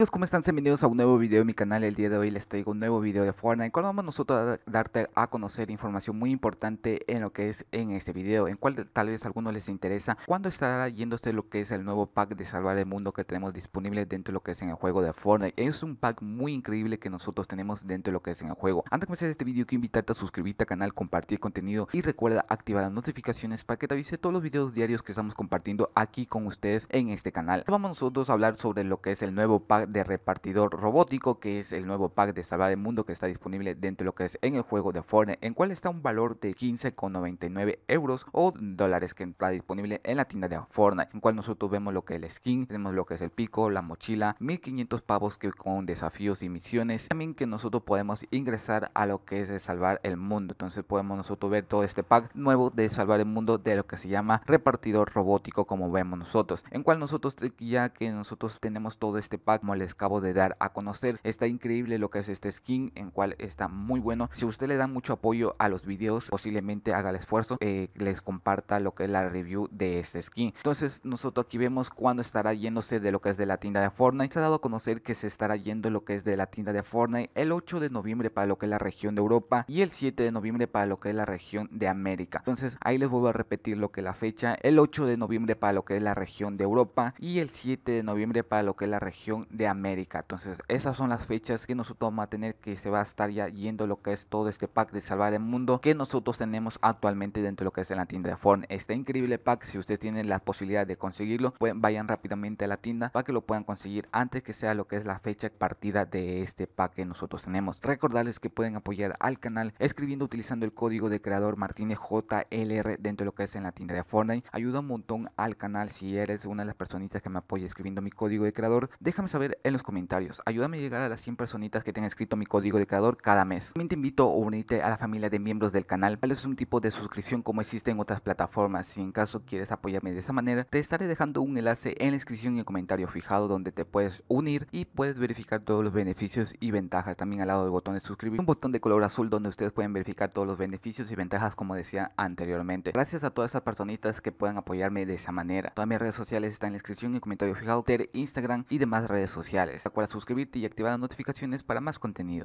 Amigos, ¿cómo están? Bienvenidos a un nuevo video de mi canal. El día de hoy les traigo un nuevo video de Fortnite, En cual vamos nosotros a darte a conocer información muy importante en lo que es en este video, en cual tal vez a algunos les interesa cuándo estará yéndose este lo que es el nuevo pack de salvar el mundo que tenemos disponible dentro de lo que es en el juego de Fortnite. Es un pack muy increíble que nosotros tenemos dentro de lo que es en el juego. Antes de comenzar este video, quiero invitarte a suscribirte al canal, compartir contenido y recuerda activar las notificaciones para que te avise todos los videos diarios que estamos compartiendo aquí con ustedes en este canal. Vamos nosotros a hablar sobre lo que es el nuevo pack de repartidor robótico, que es el nuevo pack de Salvar el Mundo que está disponible dentro de lo que es en el juego de Fortnite, en cual está un valor de 15,99 euros o dólares que está disponible en la tienda de Fortnite, en cual nosotros vemos lo que es el skin, tenemos lo que es el pico, la mochila, 1500 pavos que con desafíos y misiones, también que nosotros podemos ingresar a lo que es de Salvar el Mundo, entonces podemos nosotros ver todo este pack nuevo de Salvar el Mundo de lo que se llama repartidor robótico como vemos nosotros, en cual nosotros ya que nosotros tenemos todo este pack como les acabo de dar a conocer. Está increíble lo que es este skin, en cual está muy bueno. Si usted le da mucho apoyo a los videos, posiblemente haga el esfuerzo, eh, les comparta lo que es la review de este skin. Entonces nosotros aquí vemos cuando estará yéndose de lo que es de la tienda de Fortnite. Se ha dado a conocer que se estará yendo lo que es de la tienda de Fortnite el 8 de noviembre para lo que es la región de Europa y el 7 de noviembre para lo que es la región de América. Entonces ahí les vuelvo a repetir lo que es la fecha, el 8 de noviembre para lo que es la región de Europa y el 7 de noviembre para lo que es la región de América. Entonces, esas son las fechas que nosotros vamos a tener que se va a estar ya yendo lo que es todo este pack de salvar el mundo que nosotros tenemos actualmente dentro de lo que es en la tienda de Fortnite. Este increíble pack, si ustedes tienen la posibilidad de conseguirlo, pues vayan rápidamente a la tienda para que lo puedan conseguir antes que sea lo que es la fecha partida de este pack que nosotros tenemos. Recordarles que pueden apoyar al canal escribiendo utilizando el código de creador Martínez JLR dentro de lo que es en la tienda de Fortnite. Ayuda un montón al canal si eres una de las personitas que me apoya escribiendo mi código de creador. Déjame saber en los comentarios. Ayúdame a llegar a las 100 personitas que tengan escrito mi código de creador cada mes. También te invito a unirte a la familia de miembros del canal. Tal es un tipo de suscripción como existe en otras plataformas. Si en caso quieres apoyarme de esa manera, te estaré dejando un enlace en la descripción y el comentario fijado donde te puedes unir y puedes verificar todos los beneficios y ventajas. También al lado del botón de suscribir, un botón de color azul donde ustedes pueden verificar todos los beneficios y ventajas como decía anteriormente. Gracias a todas esas personitas que puedan apoyarme de esa manera. Todas mis redes sociales están en la descripción y el comentario fijado, Twitter, Instagram y demás redes sociales. Recuerda suscribirte y activar las notificaciones para más contenido.